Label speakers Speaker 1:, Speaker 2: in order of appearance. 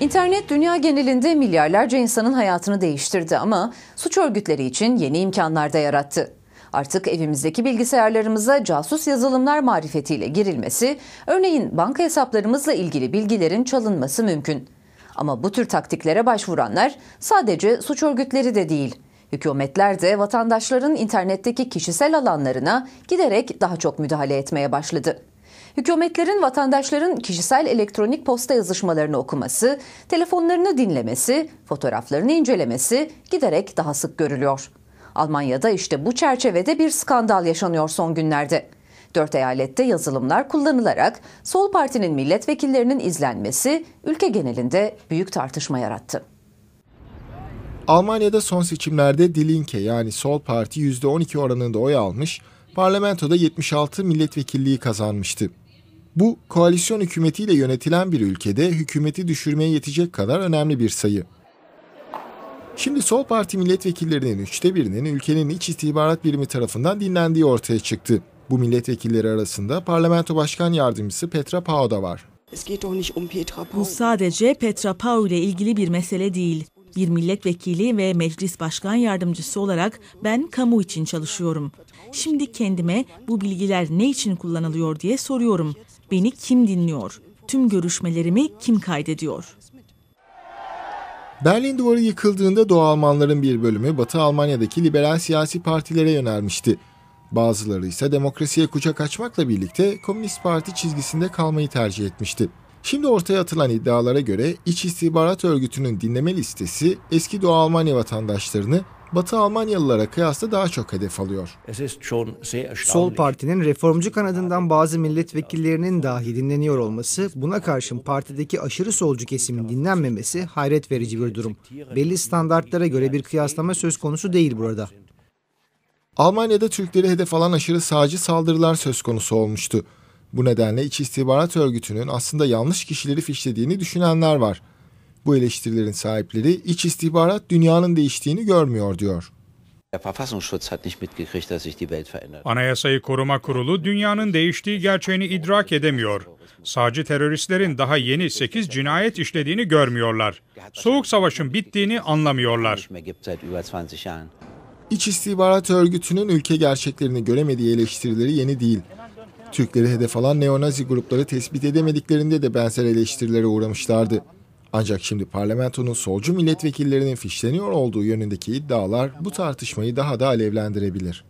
Speaker 1: İnternet dünya genelinde milyarlarca insanın hayatını değiştirdi ama suç örgütleri için yeni imkanlar da yarattı. Artık evimizdeki bilgisayarlarımıza casus yazılımlar marifetiyle girilmesi, örneğin banka hesaplarımızla ilgili bilgilerin çalınması mümkün. Ama bu tür taktiklere başvuranlar sadece suç örgütleri de değil. Hükümetler de vatandaşların internetteki kişisel alanlarına giderek daha çok müdahale etmeye başladı hükümetlerin vatandaşların kişisel elektronik posta yazışmalarını okuması, telefonlarını dinlemesi, fotoğraflarını incelemesi giderek daha sık görülüyor. Almanya'da işte bu çerçevede bir skandal yaşanıyor son günlerde. Dört eyalette yazılımlar kullanılarak sol partinin milletvekillerinin izlenmesi ülke genelinde büyük tartışma yarattı.
Speaker 2: Almanya'da son seçimlerde Die Linke yani Sol Parti %12 oranında oy almış, parlamentoda 76 milletvekilliği kazanmıştı. Bu koalisyon hükümetiyle yönetilen bir ülkede hükümeti düşürmeye yetecek kadar önemli bir sayı. Şimdi Sol Parti milletvekillerinin üçte birinin ülkenin iç istihbarat birimi tarafından dinlendiği ortaya çıktı. Bu milletvekilleri arasında parlamento başkan yardımcısı Petra Pau da var.
Speaker 3: Um bu sadece Petra Pau ile ilgili bir mesele değil. Bir milletvekili ve meclis başkan yardımcısı olarak ben kamu için çalışıyorum. Şimdi kendime bu bilgiler ne için kullanılıyor diye soruyorum. Beni kim dinliyor? Tüm görüşmelerimi kim kaydediyor?
Speaker 2: Berlin Duvarı yıkıldığında Doğu Almanların bir bölümü Batı Almanya'daki liberal siyasi partilere yönelmişti. Bazıları ise demokrasiye kucak açmakla birlikte Komünist Parti çizgisinde kalmayı tercih etmişti. Şimdi ortaya atılan iddialara göre İç İstihbarat Örgütü'nün dinleme listesi eski Doğu Almanya vatandaşlarını Batı Almanyalılara kıyasla daha çok hedef alıyor.
Speaker 1: Sol partinin reformcu kanadından bazı milletvekillerinin dahi dinleniyor olması, buna karşın partideki aşırı solcu kesimin dinlenmemesi hayret verici bir durum. Belli standartlara göre bir kıyaslama söz konusu değil burada. Almanya'da Türkleri hedef alan
Speaker 2: aşırı sağcı saldırılar söz konusu olmuştu. Bu nedenle İç İstihbarat Örgütü'nün aslında yanlış kişileri fişlediğini düşünenler var bu eleştirilerin sahipleri iç istihbarat dünyanın değiştiğini görmüyor diyor. Anayasayı Koruma Kurulu dünyanın değiştiği gerçeğini idrak edemiyor. Sadece teröristlerin daha yeni 8 cinayet işlediğini görmüyorlar. Soğuk savaşın bittiğini anlamıyorlar. İç istihbarat örgütünün ülke gerçeklerini göremediği eleştirileri yeni değil. Türkleri hedef alan neonazi grupları tespit edemediklerinde de benzer eleştirilere uğramışlardı. Ancak şimdi parlamentonun solcu milletvekillerinin fişleniyor olduğu yönündeki iddialar bu tartışmayı daha da alevlendirebilir.